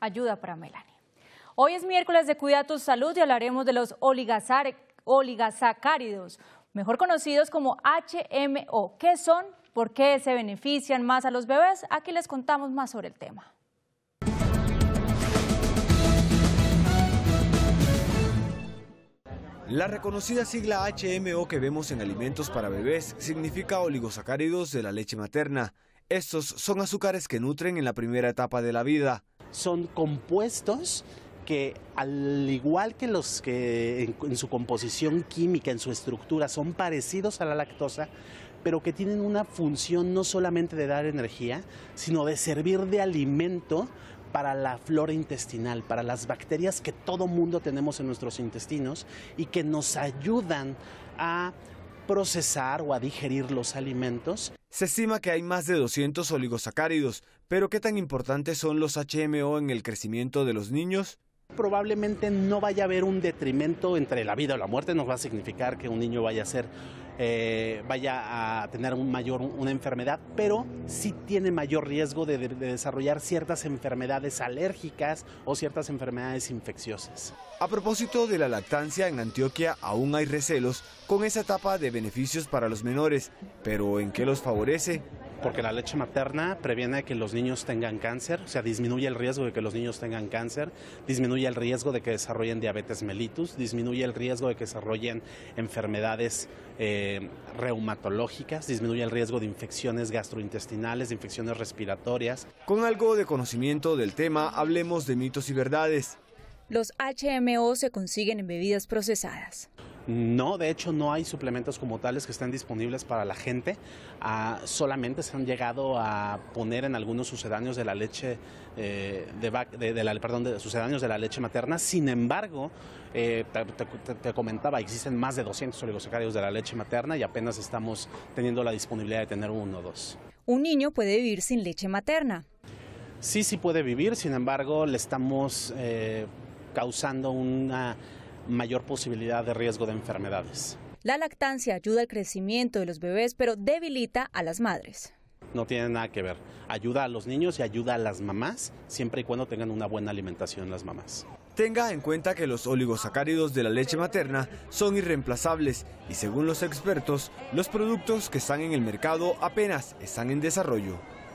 ayuda para Melanie. Hoy es miércoles de Cuida tu Salud y hablaremos de los oligosacáridos, mejor conocidos como HMO. ¿Qué son? ¿Por qué se benefician más a los bebés? Aquí les contamos más sobre el tema. La reconocida sigla HMO que vemos en alimentos para bebés significa oligosacáridos de la leche materna. Estos son azúcares que nutren en la primera etapa de la vida son compuestos que al igual que los que en, su composición química, en su estructura, son parecidos a la lactosa, pero que tienen una función no solamente de dar energía, sino de servir de alimento para la flora intestinal, para las bacterias que todo mundo tenemos en nuestros intestinos y que nos ayudan a procesar o a digerir los alimentos. Se estima que hay más de 200 oligosacáridos, pero ¿qué tan importantes son los HMO en el crecimiento de los niños? probablemente no vaya a haber un detrimento entre la vida o la muerte, Nos va a significar que un niño vaya a ser eh, vaya a tener mayor, una enfermedad, pero sí tiene mayor riesgo de desarrollar ciertas enfermedades alérgicas o ciertas enfermedades infecciosas. A propósito de la lactancia, en Antioquia aún hay recelos con esa etapa de beneficios para los menores, pero ¿en qué los favorece? porque la leche materna previene que los niños tengan cáncer, o sea, disminuye el riesgo de que los niños tengan cáncer, disminuye el riesgo de que desarrollen diabetes mellitus, disminuye el riesgo de que desarrollen enfermedades eh, reumatológicas, disminuye el riesgo de infecciones gastrointestinales, de infecciones respiratorias. Con algo de conocimiento del tema, hablemos de mitos y verdades. Los HMO se consiguen en bebidas procesadas. No, de hecho no hay suplementos como tales que estén disponibles para la gente. Ah, solamente se han llegado a poner en algunos sucedáneos de la leche eh, de, la, de la leche materna. Sin embargo, eh, te, comentaba, existen más de 200 oligosacáridos de la leche materna y apenas estamos teniendo la disponibilidad de tener uno o dos. Un niño puede vivir sin leche materna. Sí, sí puede vivir, sin embargo, le estamos eh, causando una mayor posibilidad de riesgo de enfermedades. La lactancia ayuda al crecimiento de los bebés, pero debilita a las madres. No tiene nada que ver. Ayuda a los niños y ayuda a las mamás, siempre y cuando tengan una buena alimentación las mamás. Tenga en cuenta que los oligosacáridos de la leche materna son irreemplazables y según los expertos, los productos que están en el mercado apenas están en desarrollo.